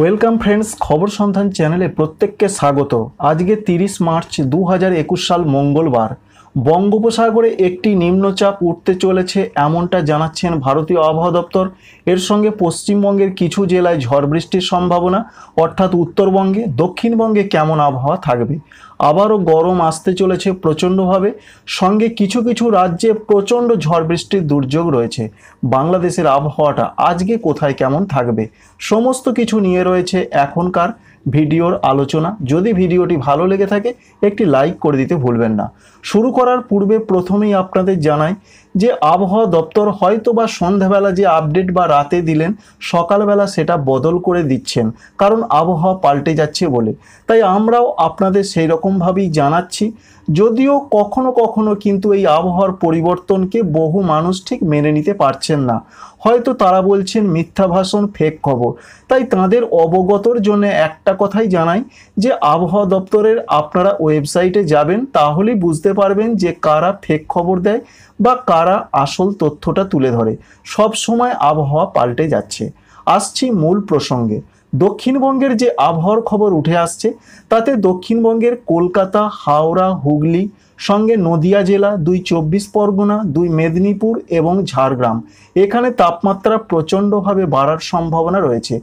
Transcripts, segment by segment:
Welcome friends খবর সন্ধান চ্যানেলে প্রত্যেককে স্বাগত আজকে তিরিশ মার্চ দু একুশ সাল মঙ্গলবার বঙ্গোপসাগরে একটি নিম্নচাপ উঠতে চলেছে এমনটা জানাচ্ছেন ভারতীয় আবহাওয়া দপ্তর এর সঙ্গে পশ্চিমবঙ্গের কিছু জেলায় ঝড় বৃষ্টির সম্ভাবনা অর্থাৎ উত্তরবঙ্গে দক্ষিণবঙ্গে কেমন আবহাওয়া থাকবে আবারও গরম আসতে চলেছে প্রচণ্ডভাবে সঙ্গে কিছু কিছু রাজ্যে প্রচণ্ড ঝড় বৃষ্টির দুর্যোগ রয়েছে বাংলাদেশের আবহাওয়াটা আজকে কোথায় কেমন থাকবে সমস্ত কিছু নিয়ে রয়েছে এখনকার ভিডিওর আলোচনা যদি ভিডিওটি ভালো লেগে থাকে একটি লাইক করে দিতে ভুলবেন না শুরু করার পূর্বে প্রথমেই আপনাদের জানাই যে আবহাওয়া দপ্তর হয়তো বা সন্ধ্যাবেলা যে আপডেট বা রাতে দিলেন সকালবেলা সেটা বদল করে দিচ্ছেন কারণ আবহাওয়া পাল্টে যাচ্ছে বলে তাই আমরাও আপনাদের সেই রকমভাবেই জানাচ্ছি যদিও কখনো কখনো কিন্তু এই আবহাওয়ার পরিবর্তনকে বহু মানুষ ঠিক মেনে নিতে পারছেন না হয়তো তারা বলছেন মিথ্যা ভাষণ ফেক খবর তাই তাদের অবগতর জন্য একটা কথাই জানাই যে আবহাওয়া দপ্তরের আপনারা ওয়েবসাইটে যাবেন তাহলেই বুঝতে পারবেন যে কারা ফেক খবর দেয় বা কারা আসল তথ্যটা তুলে ধরে সব সময় আবহাওয়া পাল্টে যাচ্ছে আসছি মূল প্রসঙ্গে দক্ষিণবঙ্গের যে আবহাওয়ার খবর উঠে আসছে তাতে দক্ষিণবঙ্গের কলকাতা হাওড়া হুগলি সঙ্গে নদিয়া জেলা দুই চব্বিশ পরগনা দুই মেদিনীপুর এবং ঝাড়গ্রাম এখানে তাপমাত্রা প্রচণ্ডভাবে বাড়ার সম্ভাবনা রয়েছে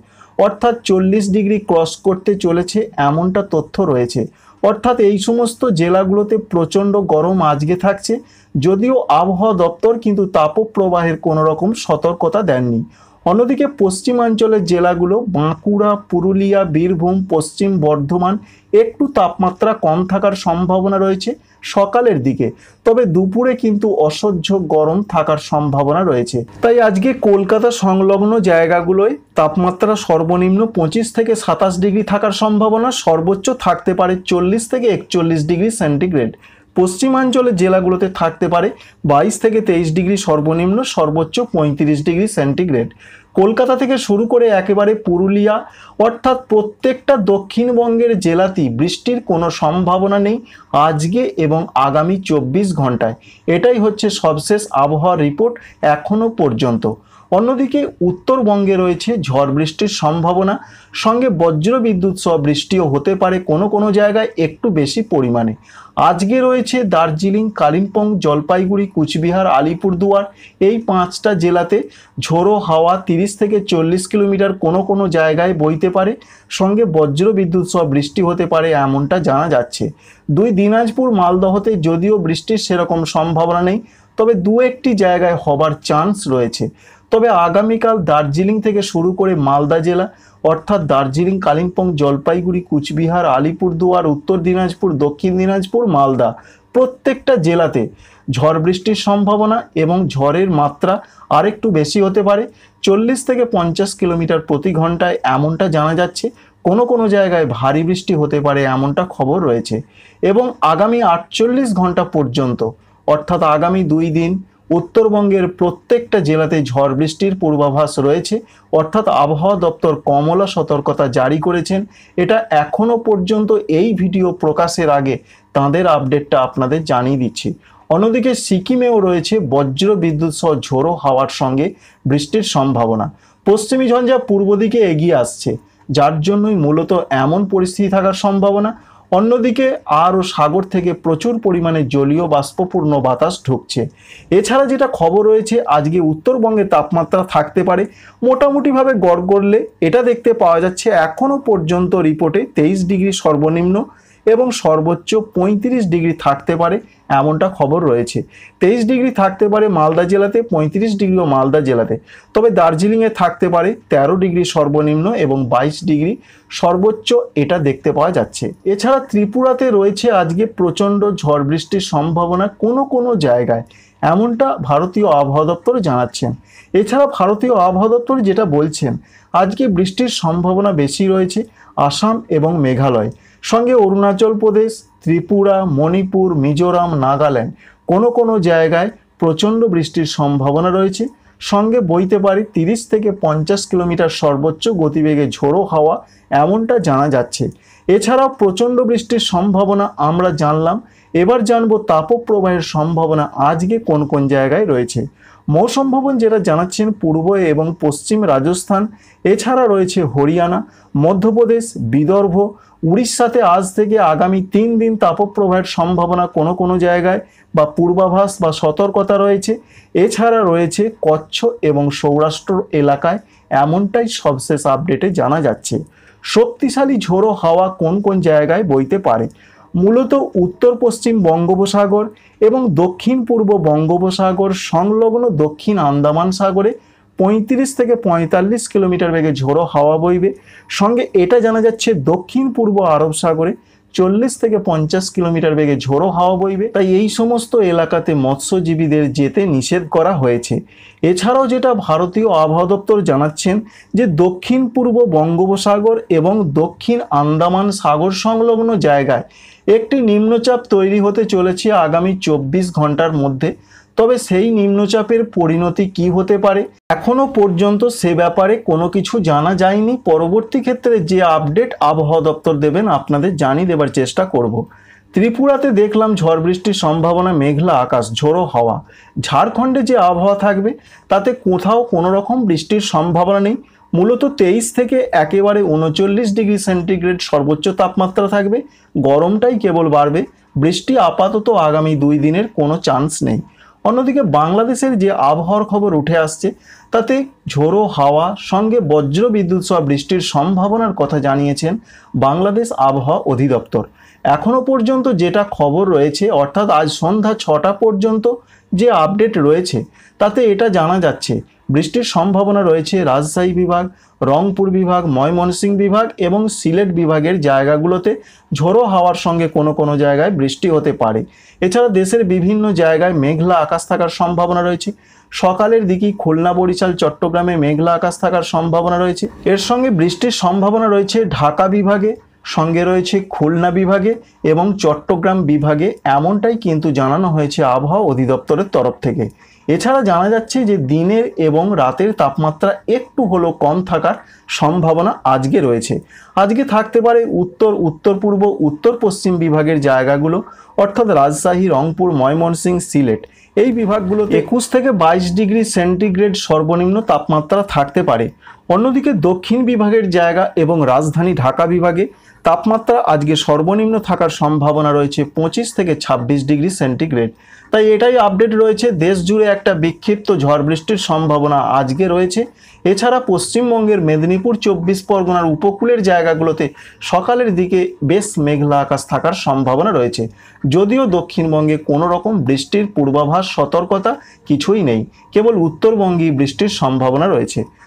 অর্থাৎ চল্লিশ ডিগ্রি ক্রস করতে চলেছে এমনটা তথ্য রয়েছে অর্থাৎ এই সমস্ত জেলাগুলোতে প্রচণ্ড গরম আজকে থাকছে যদিও আবহাওয়া দপ্তর কিন্তু তাপপ্রবাহের কোনো রকম সতর্কতা দেননি অন্যদিকে পশ্চিমাঞ্চলের জেলাগুলো বাঁকুড়া পুরুলিয়া বীরভূম পশ্চিম বর্ধমান একটু তাপমাত্রা কম থাকার সম্ভাবনা রয়েছে সকালের দিকে তবে দুপুরে কিন্তু অসহ্য গরম থাকার সম্ভাবনা রয়েছে তাই আজকে কলকাতা সংলগ্ন জায়গাগুলোয় তাপমাত্রা সর্বনিম্ন পঁচিশ থেকে সাতাশ ডিগ্রি থাকার সম্ভাবনা সর্বোচ্চ থাকতে পারে চল্লিশ থেকে একচল্লিশ ডিগ্রি সেন্টিগ্রেড পশ্চিমাঞ্চলের জেলাগুলোতে থাকতে পারে বাইশ থেকে তেইশ ডিগ্রি সর্বনিম্ন সর্বোচ্চ পঁয়ত্রিশ ডিগ্রি সেন্টিগ্রেড কলকাতা থেকে শুরু করে একেবারে পুরুলিয়া অর্থাৎ প্রত্যেকটা দক্ষিণবঙ্গের জেলাতেই বৃষ্টির কোনো সম্ভাবনা নেই আজকে এবং আগামী চব্বিশ ঘন্টায় এটাই হচ্ছে সবশেষ আবহাওয়া রিপোর্ট এখনও পর্যন্ত অন্যদিকে উত্তরবঙ্গে রয়েছে ঝড় বৃষ্টির সম্ভাবনা সঙ্গে বজ্র বিদ্যুৎ সহ বৃষ্টিও হতে পারে কোনো কোনো জায়গায় একটু বেশি পরিমাণে আজকে রয়েছে দার্জিলিং কালিম্পং জলপাইগুড়ি কুচবিহার আলিপুরদুয়ার এই পাঁচটা জেলাতে ঝোড়ো হাওয়া তিরিশ থেকে চল্লিশ কিলোমিটার কোনো কোনো জায়গায় বইতে পারে সঙ্গে বজ্র বিদ্যুৎ সহ বৃষ্টি হতে পারে এমনটা জানা যাচ্ছে দুই দিনাজপুর মালদহতে যদিও বৃষ্টির সেরকম সম্ভাবনা নেই তবে দু একটি জায়গায় হবার চান্স রয়েছে তবে আগামীকাল দার্জিলিং থেকে শুরু করে মালদা জেলা অর্থাৎ দার্জিলিং কালিম্পং জলপাইগুড়ি কুচবিহার আলিপুরদুয়ার উত্তর দিনাজপুর দক্ষিণ দিনাজপুর মালদা প্রত্যেকটা জেলাতে ঝড় বৃষ্টির সম্ভাবনা এবং ঝড়ের মাত্রা আরেকটু বেশি হতে পারে চল্লিশ থেকে পঞ্চাশ কিলোমিটার প্রতি ঘন্টায় এমনটা জানা যাচ্ছে কোনো কোনো জায়গায় ভারী বৃষ্টি হতে পারে এমনটা খবর রয়েছে এবং আগামী আটচল্লিশ ঘন্টা পর্যন্ত অর্থাৎ আগামী দুই দিন উত্তরবঙ্গের প্রত্যেকটা জেলাতে ঝড় বৃষ্টির পূর্বাভাস রয়েছে অর্থাৎ আবহাওয়া দপ্তর কমলা সতর্কতা জারি করেছেন এটা এখনও পর্যন্ত এই ভিডিও প্রকাশের আগে তাঁদের আপডেটটা আপনাদের জানিয়ে দিচ্ছি অন্যদিকে সিকিমেও রয়েছে বজ্র বিদ্যুৎ সহ ঝোড়ো হাওয়ার সঙ্গে বৃষ্টির সম্ভাবনা পশ্চিমী ঝঞ্ঝা পূর্ব দিকে এগিয়ে আসছে যার জন্যই মূলত এমন পরিস্থিতি থাকার সম্ভাবনা অন্যদিকে আর ও সাগর থেকে প্রচুর পরিমাণে জলীয় বাষ্পপূর্ণ বাতাস ঢুকছে এছাড়া যেটা খবর রয়েছে আজকে উত্তরবঙ্গে তাপমাত্রা থাকতে পারে মোটামুটিভাবে গড় গড়লে এটা দেখতে পাওয়া যাচ্ছে এখনও পর্যন্ত রিপোর্টে তেইশ ডিগ্রি সর্বনিম্ন এবং সর্বোচ্চ পঁয়ত্রিশ ডিগ্রি থাকতে পারে এমনটা খবর রয়েছে তেইশ ডিগ্রি থাকতে পারে মালদা জেলাতে পঁয়ত্রিশ ডিগ্রিও মালদা জেলাতে তবে দার্জিলিংয়ে থাকতে পারে ১৩ ডিগ্রি সর্বনিম্ন এবং ২২ ডিগ্রি সর্বোচ্চ এটা দেখতে পাওয়া যাচ্ছে এছাড়া ত্রিপুরাতে রয়েছে আজকে প্রচণ্ড ঝড় বৃষ্টির সম্ভাবনা কোনো কোনো জায়গায় এমনটা ভারতীয় আবহাওয়া দপ্তর জানাচ্ছেন এছাড়া ভারতীয় আবহাওয়া দপ্তর যেটা বলছেন আজকে বৃষ্টির সম্ভাবনা বেশি রয়েছে আসাম এবং মেঘালয় সঙ্গে অরুণাচল প্রদেশ ত্রিপুরা মণিপুর মিজোরাম নাগাল্যান্ড কোনো কোনো জায়গায় প্রচণ্ড বৃষ্টির সম্ভাবনা রয়েছে সঙ্গে বইতে পারে তিরিশ থেকে পঞ্চাশ কিলোমিটার সর্বোচ্চ গতিবেগে ঝোড়ো হাওয়া এমনটা জানা যাচ্ছে এছাড়াও প্রচণ্ড বৃষ্টির সম্ভাবনা আমরা জানলাম এবার জানবো তাপপ্রবাহের সম্ভাবনা আজকে কোন কোন জায়গায় রয়েছে মৌসম ভবন যেটা জানাচ্ছেন পূর্ব এবং পশ্চিম রাজস্থান এছাড়া রয়েছে হরিয়ানা মধ্যপ্রদেশ বিদর্ভ উড়িষ্যাতে আজ থেকে আগামী তিন দিন তাপপ্রবাহের সম্ভাবনা কোনো কোনো জায়গায় বা পূর্বাভাস বা সতর্কতা রয়েছে এছাড়া রয়েছে কচ্ছ এবং সৌরাষ্ট্র এলাকায় এমনটাই সবশেষ আপডেটে জানা যাচ্ছে শক্তিশালী ঝোড়ো হাওয়া কোন কোন জায়গায় বইতে পারে মূলত উত্তর পশ্চিম বঙ্গোপসাগর এবং দক্ষিণ পূর্ব বঙ্গোপসাগর সংলগ্ন দক্ষিণ আন্দামান সাগরে পঁয়ত্রিশ থেকে পঁয়তাল্লিশ কিলোমিটার বেগে ঝোড়ো হাওয়া বইবে সঙ্গে এটা জানা যাচ্ছে দক্ষিণ পূর্ব আরব সাগরে চল্লিশ থেকে পঞ্চাশ কিলোমিটার বেগে ঝোড়ো হাওয়া বইবে তাই এই সমস্ত এলাকাতে মৎস্যজীবীদের যেতে নিষেধ করা হয়েছে এছাড়াও যেটা ভারতীয় আবহাওয়া দপ্তর জানাচ্ছেন যে দক্ষিণ পূর্ব বঙ্গোপসাগর এবং দক্ষিণ আন্দামান সাগর সংলগ্ন জায়গায় একটি নিম্নচাপ তৈরি হতে চলেছে আগামী চব্বিশ ঘন্টার মধ্যে তবে সেই নিম্নচাপের পরিণতি কি হতে পারে এখনো পর্যন্ত সে ব্যাপারে কোনো কিছু জানা যায়নি পরবর্তী ক্ষেত্রে যে আপডেট আবহাওয়া দপ্তর দেবেন আপনাদের জানিয়ে দেবার চেষ্টা করব। ত্রিপুরাতে দেখলাম ঝড় বৃষ্টির সম্ভাবনা মেঘলা আকাশ ঝোড়ো হাওয়া ঝাড়খণ্ডে যে আবহাওয়া থাকবে তাতে কোথাও কোনো রকম বৃষ্টির সম্ভাবনা নেই মূলত তেইশ থেকে একেবারে উনচল্লিশ ডিগ্রি সেন্টিগ্রেড সর্বোচ্চ তাপমাত্রা থাকবে গরমটাই কেবল বাড়বে বৃষ্টি আপাতত আগামী দুই দিনের কোনো চান্স নেই অন্যদিকে বাংলাদেশের যে আবহাওয়ার খবর উঠে আসছে তাতে ঝোড়ো হাওয়া সঙ্গে বজ্র বিদ্যুৎ সহ বৃষ্টির সম্ভাবনার কথা জানিয়েছেন বাংলাদেশ আবহাওয়া অধিদপ্তর এখনও পর্যন্ত যেটা খবর রয়েছে অর্থাৎ আজ সন্ধ্যা ছটা পর্যন্ত যে আপডেট রয়েছে তাতে এটা জানা যাচ্ছে বৃষ্টির সম্ভাবনা রয়েছে রাজশাহী বিভাগ রংপুর বিভাগ ময়মনসিংহ বিভাগ এবং সিলেট বিভাগের জায়গাগুলোতে ঝোড়ো হাওয়ার সঙ্গে কোনো কোনো জায়গায় বৃষ্টি হতে পারে এছাড়া দেশের বিভিন্ন জায়গায় মেঘলা আকাশ থাকার সম্ভাবনা রয়েছে সকালের দিকেই খুলনা বরিশাল চট্টগ্রামে মেঘলা আকাশ থাকার সম্ভাবনা রয়েছে এর সঙ্গে বৃষ্টির সম্ভাবনা রয়েছে ঢাকা বিভাগে সঙ্গে রয়েছে খুলনা বিভাগে এবং চট্টগ্রাম বিভাগে এমনটাই কিন্তু জানানো হয়েছে আবহাওয়া অধিদপ্তরের তরফ থেকে এছাড়া জানা যাচ্ছে যে দিনের এবং রাতের তাপমাত্রা একটু হলেও কম থাকার সম্ভাবনা আজকে রয়েছে আজকে থাকতে পারে উত্তর উত্তর পূর্ব উত্তর পশ্চিম বিভাগের জায়গাগুলো অর্থাৎ রাজশাহী রংপুর ময়মনসিং সিলেট এই বিভাগগুলো একুশ থেকে বাইশ ডিগ্রি সেন্টিগ্রেড সর্বনিম্ন তাপমাত্রা থাকতে পারে অন্যদিকে দক্ষিণ বিভাগের জায়গা এবং রাজধানী ঢাকা বিভাগে তাপমাত্রা আজকে সর্বনিম্ন থাকার সম্ভাবনা রয়েছে পঁচিশ থেকে ২৬ ডিগ্রি সেন্টিগ্রেড তাই এটাই আপডেট রয়েছে দেশ জুড়ে একটা বিক্ষিপ্ত ঝড় বৃষ্টির সম্ভাবনা আজকে রয়েছে এছাড়া পশ্চিমবঙ্গের মেদিনীপুর চব্বিশ পরগনার উপকূলের জায়গাগুলোতে সকালের দিকে বেশ মেঘলা আকাশ থাকার সম্ভাবনা রয়েছে যদিও দক্ষিণবঙ্গে কোনো রকম বৃষ্টির পূর্বাভাস সতর্কতা কিছুই নেই কেবল উত্তরবঙ্গেই বৃষ্টির সম্ভাবনা রয়েছে